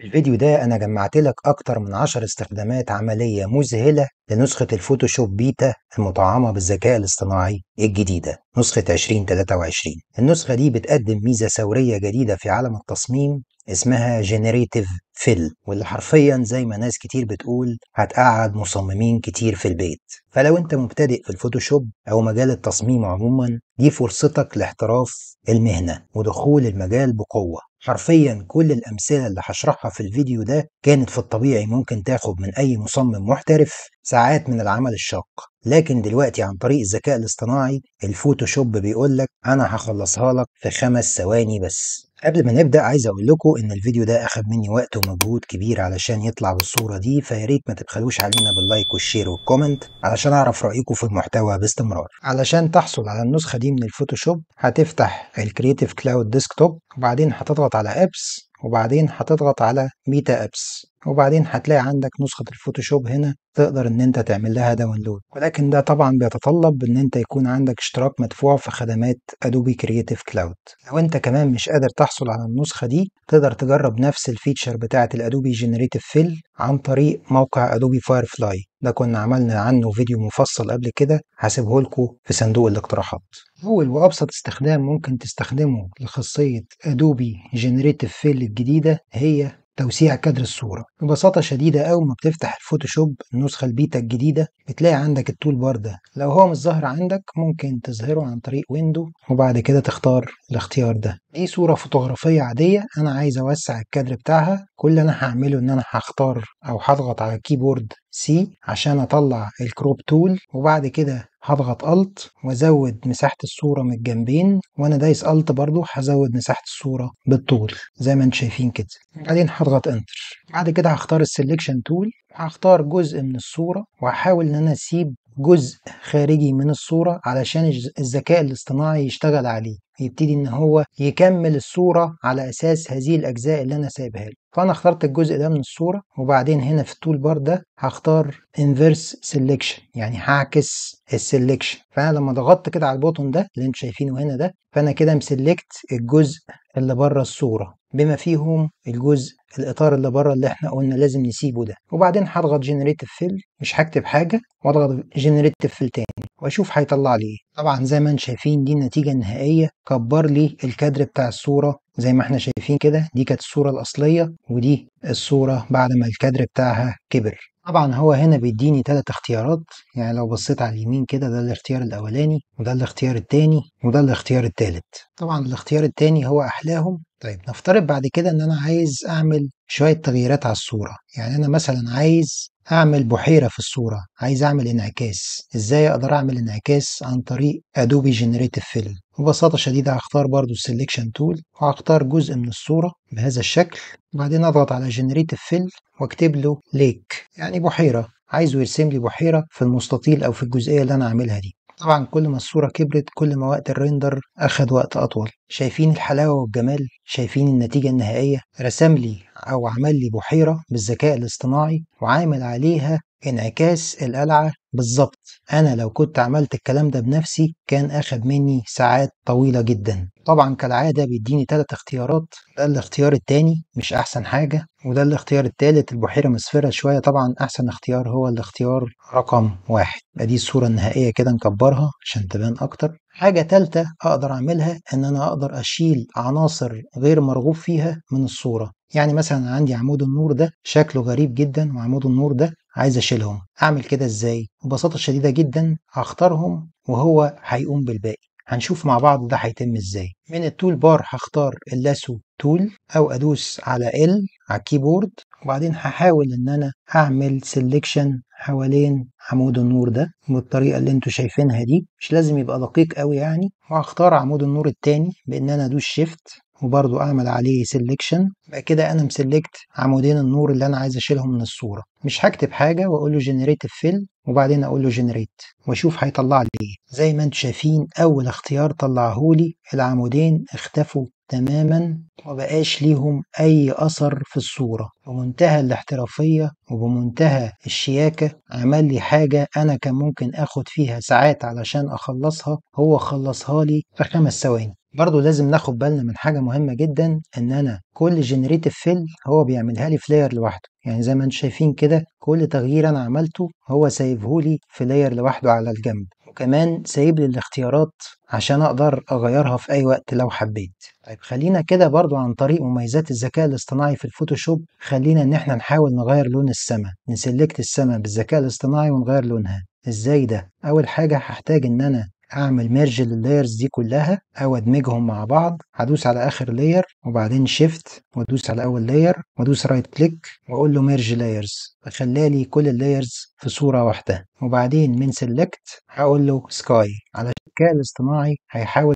في الفيديو ده أنا جمعت لك أكتر من 10 استخدامات عملية مذهلة لنسخة الفوتوشوب بيتا المطعمة بالذكاء الاصطناعي الجديدة نسخة 2023 النسخة دي بتقدم ميزة ثورية جديدة في عالم التصميم اسمها جينيريتيف فيل واللي حرفيا زي ما ناس كتير بتقول هتقعد مصممين كتير في البيت فلو انت مبتدئ في الفوتوشوب او مجال التصميم عموما دي فرصتك لاحتراف المهنة ودخول المجال بقوة حرفيا كل الأمثلة اللي هشرحها في الفيديو ده كانت في الطبيعي ممكن تاخد من أي مصمم محترف ساعات من العمل الشاق لكن دلوقتي عن طريق الذكاء الاصطناعي الفوتوشوب بيقول لك انا هخلصها لك في خمس ثواني بس قبل ما نبدا عايز اقول لكم ان الفيديو ده اخد مني وقت ومجهود كبير علشان يطلع بالصوره دي فيا ريت ما تبخلوش علينا باللايك والشير والكومنت علشان اعرف رايكم في المحتوى باستمرار علشان تحصل على النسخه دي من الفوتوشوب هتفتح الكريتيف كلاود ديسكتوب وبعدين هتضغط على ابس وبعدين هتضغط على ميتا ابس وبعدين هتلاقي عندك نسخة الفوتوشوب هنا تقدر ان انت تعمل لها داونلود ولكن ده طبعا بيتطلب ان انت يكون عندك اشتراك مدفوع في خدمات ادوبي كرييتيف كلاود لو انت كمان مش قادر تحصل على النسخة دي تقدر تجرب نفس الفيتشر بتاعة الادوبي جنريتيف فيل عن طريق موقع ادوبي فاير فلاي ده كنا عملنا عنه فيديو مفصل قبل كده هسيبه لكم في صندوق الاقتراحات أول وأبسط استخدام ممكن تستخدمه لخاصية أدوبي جنريتيف فيل الجديدة هي توسيع كادر الصورة ببساطة شديدة أول ما بتفتح الفوتوشوب النسخة البيتا الجديدة بتلاقي عندك التول بار ده لو هو مش ظاهر عندك ممكن تظهره عن طريق ويندو وبعد كده تختار الاختيار ده دي صورة فوتوغرافية عادية أنا عايز أوسع الكادر بتاعها كل اللي أنا هعمله إن أنا هختار أو هضغط على الكيبورد سي عشان أطلع الكروب تول وبعد كده هضغط الت وازود مساحة الصورة من الجنبين وانا دايس الت برضو هزود مساحة الصورة بالطول زي ما انتم شايفين كده بعدين هضغط انتر بعد كده هختار السلكشن تول هختار جزء من الصورة وهحاول ان انا اسيب جزء خارجي من الصورة علشان الذكاء الاصطناعي يشتغل عليه يبتدي ان هو يكمل الصورة على اساس هذه الاجزاء اللي انا سايبها له فانا اخترت الجزء ده من الصورة وبعدين هنا في التول بار ده هختار inverse selection يعني هعكس السلكشن فانا لما ضغطت كده على البوتون ده اللي انتم شايفينه هنا ده فانا كده مسلكت الجزء اللي بره الصورة بما فيهم الجزء الاطار اللي بره اللي احنا قلنا لازم نسيبه ده وبعدين هضغط جنريتيف فيل مش هكتب حاجه واضغط جنريتيف فيل تاني واشوف هيطلع لي ايه طبعا زي ما انتم شايفين دي النتيجه النهائيه كبر لي الكادر بتاع الصوره زي ما احنا شايفين كده دي كانت الصوره الاصليه ودي الصوره بعد ما الكادر بتاعها كبر طبعًا هو هنا بيدّيني ثلاث اختيارات، يعني لو بصّيت على اليمين كده ده الاختيار الأولاني، وده الاختيار التاني، وده الاختيار التالت. طبعًا الاختيار التاني هو أحلاهم. طيب نفترض بعد كده إن أنا عايز أعمل شوية تغييرات على الصورة يعني أنا مثلا عايز أعمل بحيرة في الصورة عايز أعمل انعكاس إزاي أقدر أعمل انعكاس عن طريق أدوبي جنريتيف فيلم ببساطة شديدة هختار برضو السليكشن تول وهختار جزء من الصورة بهذا الشكل وبعدين أضغط على جنريتيف فيلم وأكتب له ليك يعني بحيرة عايزه يرسم لي بحيرة في المستطيل أو في الجزئية اللي أنا عاملها دي طبعا كل ما الصورة كبرت كل ما وقت الريندر أخد وقت أطول شايفين الحلاوة والجمال شايفين النتيجة النهائية رسم لي أو عمل لي بحيرة بالذكاء الاصطناعي وعامل عليها انعكاس القلعة بالظبط انا لو كنت عملت الكلام ده بنفسي كان اخد مني ساعات طويلة جدا طبعا كالعادة بيديني ثلاث اختيارات ده الاختيار الثاني مش احسن حاجة وده الاختيار الثالث البحيرة مسفرة شوية طبعا احسن اختيار هو الاختيار رقم واحد دي الصورة النهائية كده نكبرها عشان تبان اكتر حاجة تالتة اقدر اعملها ان انا اقدر اشيل عناصر غير مرغوب فيها من الصورة يعني مثلا عندي عمود النور ده شكله غريب جدا وعمود النور ده عايز اشيلهم اعمل كده ازاي ببساطه شديده جدا هختارهم وهو هيقوم بالباقي هنشوف مع بعض ده هيتم ازاي من التول بار هختار اللاسو تول او ادوس على ال على الكيبورد وبعدين هحاول ان انا اعمل سيلكشن حوالين عمود النور ده بالطريقة اللي انتوا شايفينها دي مش لازم يبقى دقيق قوي يعني وهختار عمود النور التاني بان انا ادوس شيفت وبرضو اعمل عليه سيلكشن يبقى كده انا مسلكت عمودين النور اللي انا عايز اشيلهم من الصوره مش هكتب حاجه واقول له جنريت فيل وبعدين اقول له جنريت واشوف هيطلع لي ايه زي ما انتم شايفين اول اختيار طلعهولي العمودين اختفوا تماما وبقاش ليهم اي اثر في الصوره بمنتهى الاحترافيه وبمنتهى الشياكه عمل لي حاجه انا كان ممكن اخد فيها ساعات علشان اخلصها هو خلصها لي في خمس ثواني برضه لازم ناخد بالنا من حاجة مهمة جدا إن أنا كل جنريتيف فيل هو بيعملها لي في لاير لوحده يعني زي ما انتم شايفين كده كل تغيير أنا عملته هو سايبهولي في لاير لوحده على الجنب وكمان سايب لي الاختيارات عشان أقدر أغيرها في أي وقت لو حبيت طيب خلينا كده برضو عن طريق مميزات الذكاء الاصطناعي في الفوتوشوب خلينا إن احنا نحاول نغير لون السماء نسلكت السماء بالذكاء الاصطناعي ونغير لونها ازاي ده اول حاجة هحتاج ان انا اعمل ميرج لللايرز دي كلها او ادمجهم مع بعض هدوس على اخر لاير وبعدين شيفت وادوس على اول لاير وادوس رايت كليك واقول له ميرج لايرز فخلى لي كل اللايرز في صورة واحدة وبعدين من سيلكت هقول له سكاي على الذكاء الاصطناعي هيحاول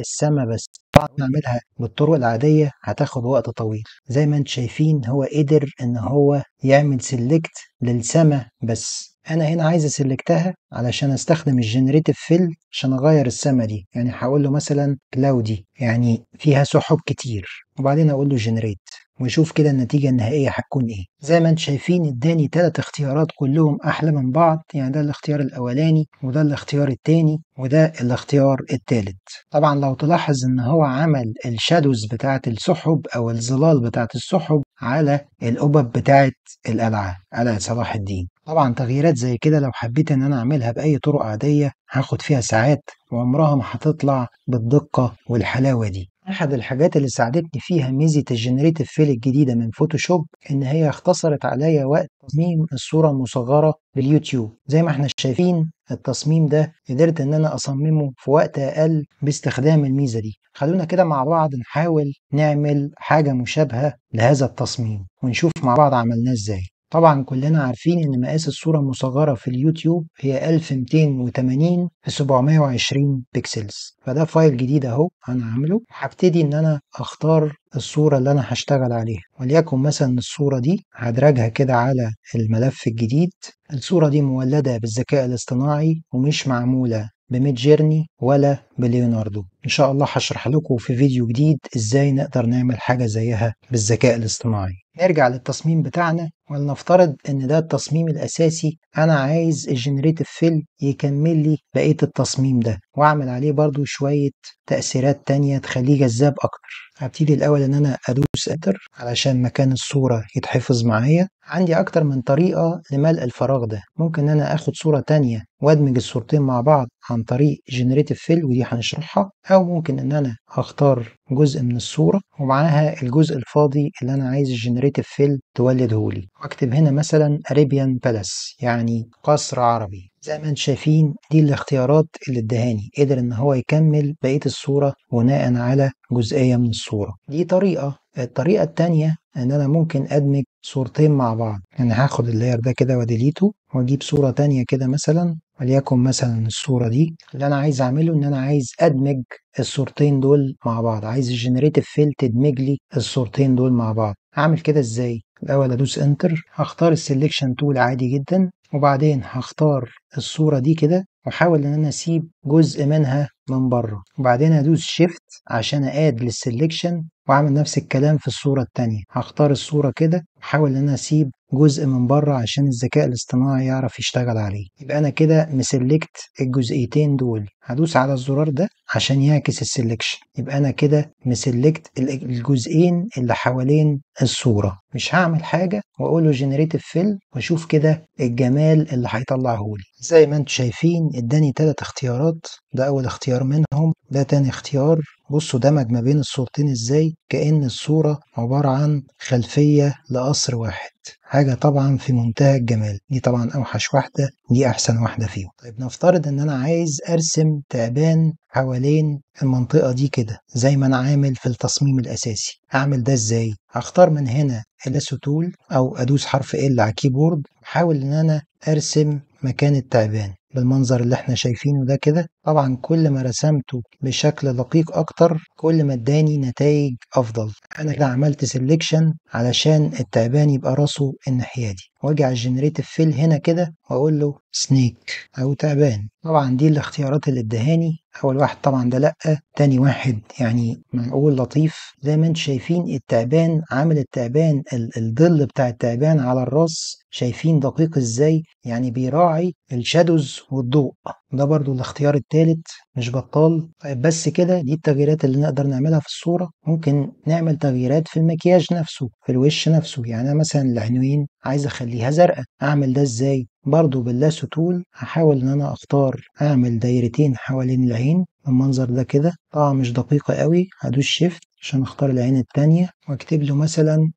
السما بس طبعا نعملها بالطرق العادية هتاخد وقت طويل زي ما انت شايفين هو قدر ان هو يعمل سيلكت للسماء بس انا هنا عايز اسلكتها علشان استخدم الجنريتيف فيل عشان اغير السما دي يعني هقول له مثلا كلاودي يعني فيها سحب كتير وبعدين اقول له جنريت ونشوف كده النتيجة النهائية هتكون إيه زي ما انتم شايفين اداني تلات اختيارات كلهم أحلى من بعض يعني ده الاختيار الأولاني وده الاختيار التاني وده الاختيار التالت طبعا لو تلاحظ إن هو عمل الشادوز بتاعة السحب أو الظلال بتاعة السحب على الأبب بتاعة القلعة قلعة صلاح الدين طبعا تغييرات زي كده لو حبيت ان انا اعملها باي طرق عاديه هاخد فيها ساعات وعمرها ما هتطلع بالدقه والحلاوه دي أحد الحاجات اللي ساعدتني فيها ميزة الجنريتيف فيل الجديدة من فوتوشوب إن هي اختصرت عليا وقت تصميم الصورة المصغرة لليوتيوب زي ما احنا شايفين التصميم ده قدرت إن أنا أصممه في وقت أقل باستخدام الميزة دي خلونا كده مع بعض نحاول نعمل حاجة مشابهة لهذا التصميم ونشوف مع بعض عملناه إزاي طبعا كلنا عارفين ان مقاس الصورة المصغرة في اليوتيوب هي 1280 في 720 بيكسلز فده فايل جديد اهو انا عامله هبتدي ان انا اختار الصورة اللي أنا هشتغل عليها وليكن مثلا الصورة دي هدرجها كده على الملف الجديد الصورة دي مولدة بالذكاء الاصطناعي ومش معمولة بميد جيرني ولا بليوناردو إن شاء الله هشرح لكم في فيديو جديد إزاي نقدر نعمل حاجة زيها بالذكاء الاصطناعي نرجع للتصميم بتاعنا ولنفترض ان ده التصميم الاساسي انا عايز الجنريتيف فيل يكمل لي بقية التصميم ده واعمل عليه برضو شوية تأثيرات تانية تخليه جذاب اكتر هبتدي الاول ان انا ادوس انتر علشان مكان الصورة يتحفظ معايا عندي اكتر من طريقة لملء الفراغ ده ممكن ان انا اخد صورة تانية وادمج الصورتين مع بعض عن طريق جنريتيف فيل ودي هنشرحها او ممكن ان انا اختار جزء من الصورة ومعاها الجزء الفاضي اللي انا عايز الجنريتيف فيل تولده لي واكتب هنا مثلا اريبيان بالاس يعني قصر عربي زي ما انتم شايفين دي الاختيارات اللي الدهاني قدر ان هو يكمل بقيه الصوره بناء على جزئيه من الصوره دي طريقه الطريقه الثانيه ان انا ممكن ادمج صورتين مع بعض يعني هاخد اللاير ده كده وديليته واجيب صوره تانية كده مثلا وليكن مثلا الصورة دي اللي أنا عايز أعمله إن أنا عايز أدمج الصورتين دول مع بعض عايز الجنريتيف فيل تدمج لي الصورتين دول مع بعض أعمل كده إزاي؟ الأول أدوس إنتر هختار السليكشن تول عادي جدا وبعدين هختار الصورة دي كده وأحاول إن أنا أسيب جزء منها من بره وبعدين أدوس شيفت عشان أقاد للسليكشن وأعمل نفس الكلام في الصورة التانية هختار الصورة كده وأحاول إن أنا أسيب جزء من بره عشان الذكاء الاصطناعي يعرف يشتغل عليه يبقى انا كده مسلكت الجزئيتين دول هدوس على الزرار ده عشان يعكس السلكشن يبقى انا كده مسلكت الجزئين اللي حوالين الصوره مش هعمل حاجه واقول له جنريتيف فيل واشوف كده الجمال اللي هيطلعه لي زي ما انتم شايفين اداني ثلاث اختيارات ده اول اختيار منهم ده تاني اختيار بصوا دمج ما بين الصورتين ازاي كأن الصورة عبارة عن خلفية لقصر واحد حاجة طبعا في منتهى الجمال دي طبعا أوحش واحدة دي أحسن واحدة فيهم طيب نفترض إن أنا عايز أرسم تعبان حوالين المنطقة دي كده زي ما أنا عامل في التصميم الأساسي أعمل ده إزاي؟ هختار من هنا الاسو تول أو أدوس حرف ال على الكيبورد حاول إن أنا أرسم مكان التعبان بالمنظر اللي احنا شايفينه ده كده طبعا كل ما رسمته بشكل دقيق اكتر كل ما اداني نتائج افضل انا كده عملت سيلكشن علشان التعبان يبقى راسه الناحيه دي وارجع الجنريتيف فيل هنا كده واقول له سنيك او تعبان طبعا دي الاختيارات اللي ادهاني اول واحد طبعا ده لا تاني واحد يعني معقول لطيف زي ما انتم شايفين التعبان عامل التعبان الظل بتاع التعبان على الراس شايفين دقيق ازاي يعني بيراعي الشادوز والضوء ده برضو الاختيار الثالث مش بطال طيب بس كده دي التغييرات اللي نقدر نعملها في الصورة ممكن نعمل تغييرات في المكياج نفسه في الوش نفسه يعني أنا مثلا العنوين عايز أخليها زرقاء أعمل ده إزاي؟ برضو باللاسو تول هحاول إن أنا أختار أعمل دايرتين حوالين العين المنظر ده كده طبعا مش دقيقة قوي هدوس شيفت عشان اختار العين التانية واكتب له مثلا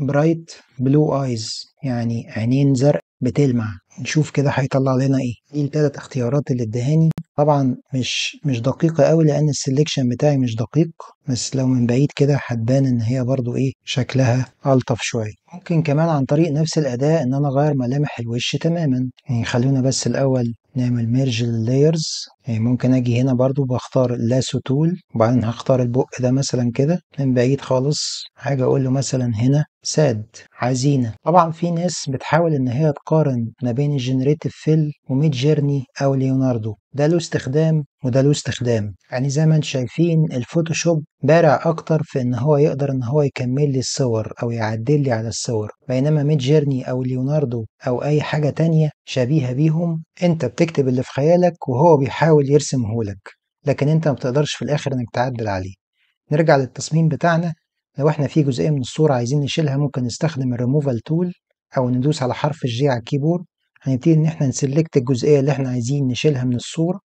برايت بلو ايز يعني عينين زرقاء بتلمع نشوف كده هيطلع لنا ايه دي الثلاث اختيارات اللي ادهاني طبعا مش مش دقيقة قوي لان السلكشن بتاعي مش دقيق بس لو من بعيد كده هتبان ان هي برضو ايه شكلها الطف شوية ممكن كمان عن طريق نفس الاداة ان انا اغير ملامح الوش تماما يعني خلونا بس الاول نعمل ميرج لللايرز يعني ممكن اجي هنا برضو بختار اللاسو تول وبعدين هختار البق ده مثلا كده من بعيد خالص حاجة اقول له مثلا هنا ساد حزينة طبعا في ناس بتحاول ان هي تقارن ما بين الجنريتيف فيل وميد جيرني او ليوناردو ده له استخدام وده له استخدام يعني زي ما انتم شايفين الفوتوشوب بارع اكتر في ان هو يقدر ان هو يكمل لي الصور او يعدل لي على الصور بينما ميد جيرني او ليوناردو او اي حاجة تانية شبيهة بيهم انت بتكتب اللي في خيالك وهو بيحاول لك لكن انت ما بتقدرش في الاخر انك تعدل عليه نرجع للتصميم بتاعنا لو احنا في جزئية من الصورة عايزين نشيلها ممكن نستخدم الريموفال تول أو ندوس على حرف الجي على الكيبورد هنبتدي إن احنا نسلكت الجزئية اللي احنا عايزين نشيلها من الصورة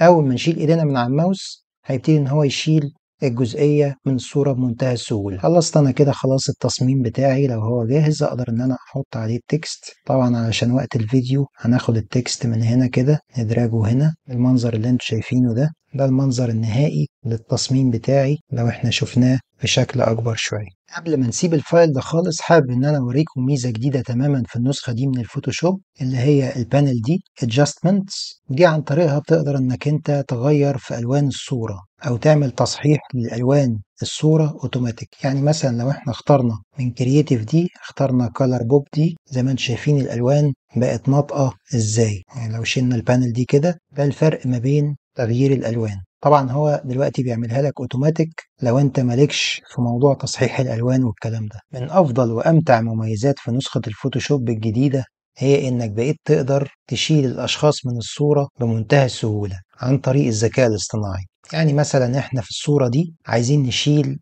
أول ما نشيل إيدينا من على الماوس هيبتدي إن هو يشيل الجزئية من الصورة بمنتهى السهولة خلصت أنا كده خلاص التصميم بتاعي لو هو جاهز أقدر إن أنا أحط عليه التكست طبعا علشان وقت الفيديو هناخد التكست من هنا كده ندراجه هنا المنظر اللي انتم شايفينه ده ده المنظر النهائي للتصميم بتاعي لو احنا شفناه بشكل اكبر شويه قبل ما نسيب الفايل ده خالص حابب ان انا اوريكم ميزه جديده تماما في النسخه دي من الفوتوشوب اللي هي البانل دي adjustments ودي عن طريقها بتقدر انك انت تغير في الوان الصوره او تعمل تصحيح للالوان الصوره اوتوماتيك يعني مثلا لو احنا اخترنا من كرييتيف دي اخترنا كلر بوب دي زي ما انتم شايفين الالوان بقت ناطقه ازاي يعني لو شلنا البانل دي كده ده الفرق ما بين تغيير الالوان طبعا هو دلوقتي بيعملها لك اوتوماتيك لو انت مالكش في موضوع تصحيح الالوان والكلام ده من افضل وامتع مميزات في نسخه الفوتوشوب الجديده هي انك بقيت تقدر تشيل الاشخاص من الصوره بمنتهى السهوله عن طريق الذكاء الاصطناعي يعني مثلا احنا في الصورة دي عايزين نشيل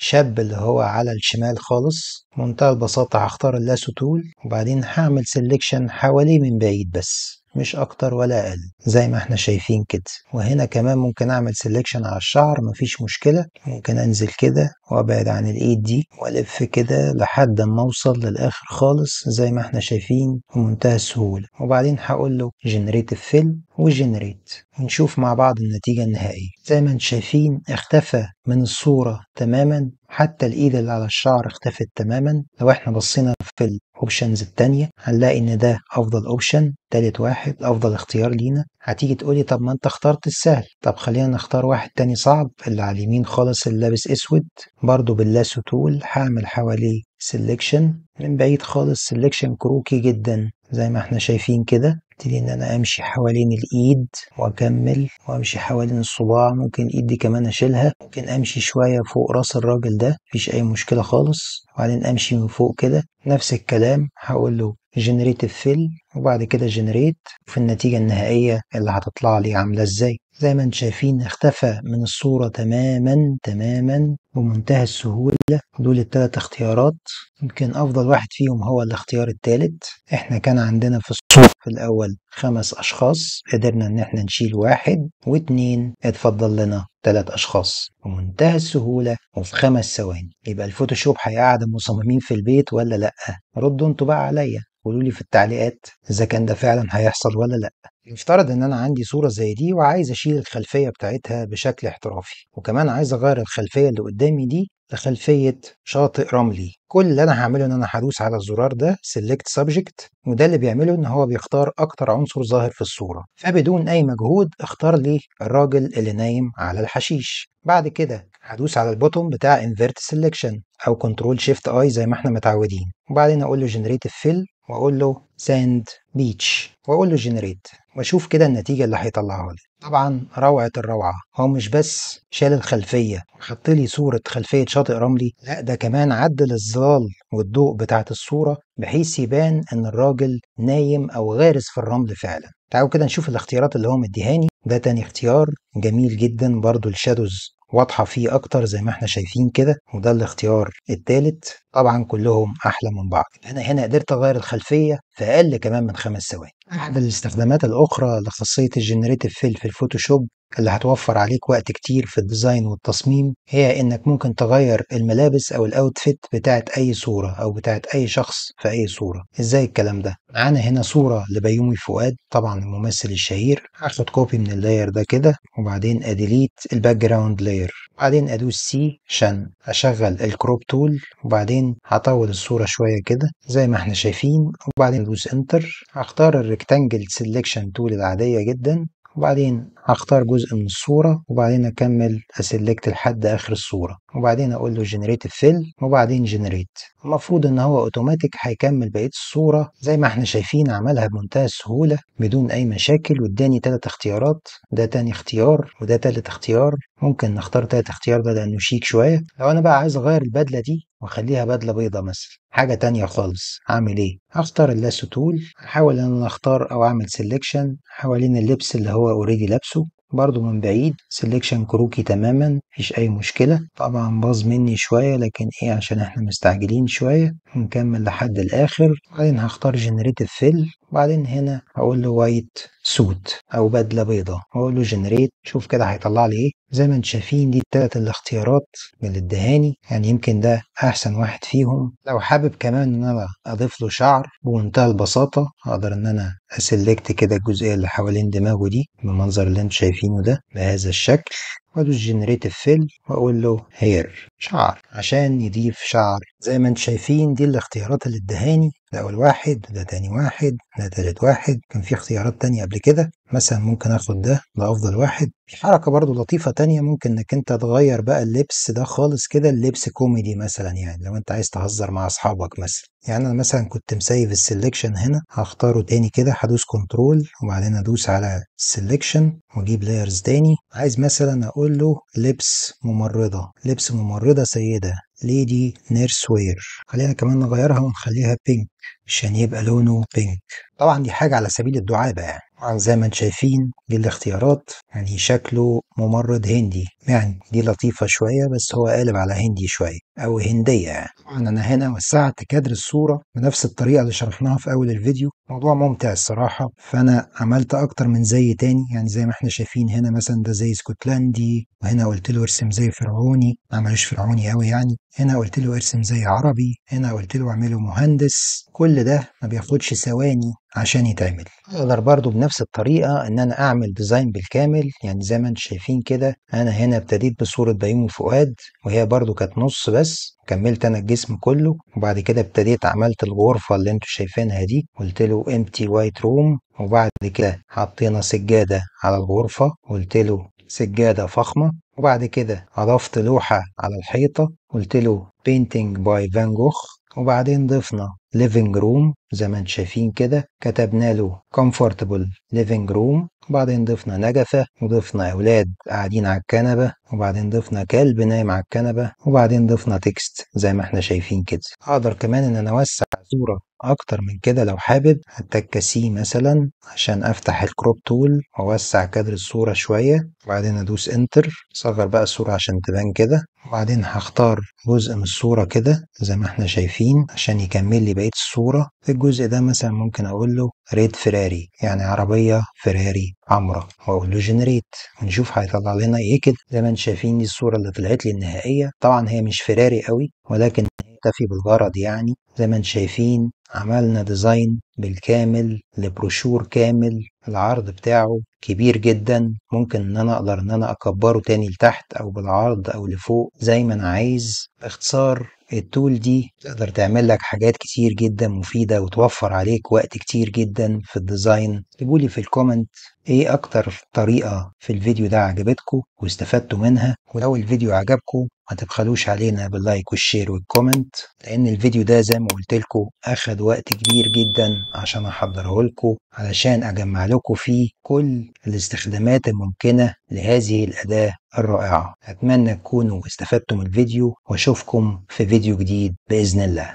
الشاب اللي هو على الشمال خالص منتهى البساطة هختار اللاسو تول وبعدين هعمل سيلكشن حواليه من بعيد بس مش اكتر ولا اقل زي ما احنا شايفين كده وهنا كمان ممكن اعمل سيلكشن على الشعر مفيش مشكلة ممكن انزل كده وابعد عن الايد دي والف كده لحد ما اوصل للاخر خالص زي ما احنا شايفين بمنتهى السهولة وبعدين هقول له جنريت فيل وجنريت ونشوف مع بعض النتيجة النهائية زي ما انتم شايفين اختفى من الصورة تماما حتى الايد اللي على الشعر اختفت تماما لو احنا بصينا في الاوبشنز التانية هنلاقي ان ده افضل اوبشن تالت واحد افضل اختيار لينا هتيجي تقولي طب ما انت اخترت السهل طب خلينا نختار واحد تاني صعب اللي على اليمين خالص اللي لابس اسود برضو باللاسو تول هعمل حواليه سيلكشن من بعيد خالص سيلكشن كروكي جدا زي ما احنا شايفين كده ابتدي ان انا امشي حوالين الايد واكمل وامشي حوالين الصباع ممكن ايدي كمان اشيلها ممكن امشي شوية فوق راس الراجل ده مفيش اي مشكلة خالص وبعدين امشي من فوق كده نفس الكلام هقول له جنريت الفيل وبعد كده جنريت في النتيجة النهائية اللي هتطلع لي عاملة ازاي زي ما انتم شايفين اختفى من الصورة تماما تماما بمنتهى السهولة دول التلات اختيارات يمكن أفضل واحد فيهم هو الاختيار التالت احنا كان عندنا في الصورة في الأول خمس أشخاص قدرنا إن احنا نشيل واحد واتنين اتفضل لنا تلات أشخاص بمنتهى السهولة وفي خمس ثواني يبقى الفوتوشوب هيقعد المصممين في البيت ولا لأ؟ ردوا انتوا بقى عليا قولوا لي في التعليقات اذا كان ده فعلا هيحصل ولا لا يفترض ان انا عندي صوره زي دي وعايز اشيل الخلفيه بتاعتها بشكل احترافي وكمان عايز اغير الخلفيه اللي قدامي دي لخلفيه شاطئ رملي كل اللي انا هعمله ان انا هدوس على الزرار ده سيلكت سبجكت وده اللي بيعمله ان هو بيختار اكتر عنصر ظاهر في الصوره فبدون اي مجهود اختار لي الراجل اللي نايم على الحشيش بعد كده هدوس على البوتوم بتاع انفيرت سيلكشن او كنترول شيفت اي زي ما احنا متعودين وبعدين اقول له جنريت فيل واقول له ساند بيتش واقول له جنريت واشوف كده النتيجه اللي هيطلعها لي طبعا روعه الروعه هو مش بس شال الخلفيه وحط لي صوره خلفيه شاطئ رملي لا ده كمان عدل الظلال والضوء بتاعه الصوره بحيث يبان ان الراجل نايم او غارس في الرمل فعلا تعالوا كده نشوف الاختيارات اللي هو مديهاني ده تاني اختيار جميل جدا برضو الشادوز واضحة فيه أكتر زي ما احنا شايفين كده وده الاختيار التالت طبعا كلهم أحلى من بعض أنا هنا قدرت أغير الخلفية في أقل كمان من خمس ثواني أحد الاستخدامات الأخرى لخاصية الجنريتيف فيل في الفوتوشوب اللي هتوفر عليك وقت كتير في الديزاين والتصميم هي إنك ممكن تغير الملابس أو الأوتفيت بتاعت أي صورة أو بتاعت أي شخص في أي صورة إزاي الكلام ده؟ معانا هنا صورة لبيومي فؤاد طبعا الممثل الشهير هاخد كوبي من اللاير ده كده وبعدين أديليت الباك جراوند لاير وبعدين أدوس سي عشان أشغل الكروب تول وبعدين هطول الصورة شوية كده زي ما احنا شايفين وبعدين أدوس انتر هختار الريكتانجل الريكتانجل سيلكشن تول العادية جدا وبعدين هختار جزء من الصورة وبعدين أكمل أسلكت لحد آخر الصورة وبعدين أقول له جنريت فيل وبعدين جنريت المفروض إن هو أوتوماتيك هيكمل بقية الصورة زي ما احنا شايفين عملها بمنتهى السهولة بدون أي مشاكل واداني ثلاث اختيارات ده تاني اختيار وده تالت اختيار ممكن نختار تالت اختيار ده لأنه شيك شوية لو أنا بقى عايز أغير البدلة دي وأخليها بدلة بيضة مثلا حاجة تانية خالص هعمل ايه هختار اللاسو تول هحاول ان انا اختار او اعمل سيلكشن حوالين اللبس اللي هو اوريدي لابسه برضو من بعيد سيلكشن كروكي تماما مفيش اي مشكلة طبعا باظ مني شوية لكن ايه عشان احنا مستعجلين شوية نكمل لحد الاخر وبعدين هختار جنريتيف فيل وبعدين هنا هقول له وايت سوت او بدله بيضاء واقول له جنريت شوف كده هيطلع لي ايه زي ما انتم شايفين دي التلات الاختيارات اللي الدهاني يعني يمكن ده احسن واحد فيهم لو حابب كمان ان انا اضيف له شعر بمنتهى البساطه هقدر ان انا اسلكت كده الجزئيه اللي حوالين دماغه دي بالمنظر اللي انتم شايفينه ده بهذا الشكل وادوس جنريت فيل واقول له هير شعر عشان يضيف شعر زي ما انتم شايفين دي الاختيارات اللي ادهاني ده أول واحد ده تاني واحد ده تالت واحد كان في اختيارات تانية قبل كده مثلا ممكن آخد ده ده أفضل واحد في حركة برضو لطيفة تانية ممكن إنك أنت تغير بقى اللبس ده خالص كده اللبس كوميدي مثلا يعني لو أنت عايز تهزر مع أصحابك مثلا يعني أنا مثلا كنت مسيف السليكشن هنا هختاره تاني كده هدوس كنترول وبعدين أدوس على السلكشن وأجيب لايرز تاني عايز مثلا أقول له لبس ممرضة لبس ممرضة سيدة ليدي نيرس وير خلينا كمان نغيرها ونخليها بينك عشان يبقى لونه بينك طبعا دي حاجة على سبيل الدعابة يعني طبعا زي ما انتم شايفين دي الاختيارات يعني شكله ممرض هندي يعني دي لطيفة شوية بس هو قالب على هندي شوية أو هندية يعني أنا هنا وسعت كادر الصورة بنفس الطريقة اللي شرحناها في أول الفيديو موضوع ممتع الصراحة فأنا عملت أكتر من زي تاني يعني زي ما احنا شايفين هنا مثلا ده زي اسكتلندي وهنا قلت له ارسم زي فرعوني ما عملوش فرعوني أوي يعني هنا قلت له ارسم زي عربي هنا قلت له اعمله مهندس كل ده ما بياخدش ثواني عشان يتعمل اقدر برضو بنفس الطريقة ان انا اعمل ديزاين بالكامل يعني زي ما انتم شايفين كده انا هنا ابتديت بصورة بيومي فؤاد وهي برضو كانت نص بس كملت انا الجسم كله وبعد كده ابتديت عملت الغرفة اللي انتم شايفينها دي قلت له امتي وايت روم وبعد كده حطينا سجادة على الغرفة قلت له سجادة فخمة وبعد كده أضفت لوحة على الحيطة قلت له painting by فان جوخ وبعدين ضفنا living room زي ما انتم شايفين كده كتبنا له comfortable living room وبعدين ضفنا نجفة وضفنا أولاد قاعدين على الكنبة وبعدين ضفنا كلب نايم على الكنبة وبعدين ضفنا تكست زي ما احنا شايفين كده أقدر كمان إن أنا أوسع الصورة أكتر من كده لو حابب هتك سي مثلا عشان أفتح الكروب تول وأوسع كادر الصورة شوية وبعدين أدوس انتر أصغر بقى الصورة عشان تبان كده وبعدين هختار جزء من الصورة كده زي ما احنا شايفين عشان يكمل لي بقية الصورة في الجزء ده مثلا ممكن اقول له ريد فيراري يعني عربية فيراري حمراء واقول له جنريت ونشوف هيطلع لنا ايه كده زي ما انتم شايفين دي الصورة اللي طلعت لي النهائية طبعا هي مش فيراري قوي ولكن تفي بالغرض يعني زي ما انتم شايفين عملنا ديزاين بالكامل لبروشور كامل العرض بتاعه كبير جدا ممكن ان انا اقدر ان انا اكبره تاني لتحت او بالعرض او لفوق زي ما انا عايز باختصار التول دي تقدر تعمل لك حاجات كتير جدا مفيدة وتوفر عليك وقت كتير جدا في الديزاين تقولي في الكومنت ايه اكتر طريقة في الفيديو ده عجبتكم واستفدتوا منها ولو الفيديو عجبكم ما تبخلوش علينا باللايك والشير والكومنت لان الفيديو ده زي ما قلت لكم اخد وقت كبير جدا عشان احضره لكم علشان اجمع لكم فيه كل الاستخدامات الممكنه لهذه الاداه الرائعه اتمنى تكونوا استفدتم من الفيديو واشوفكم في فيديو جديد باذن الله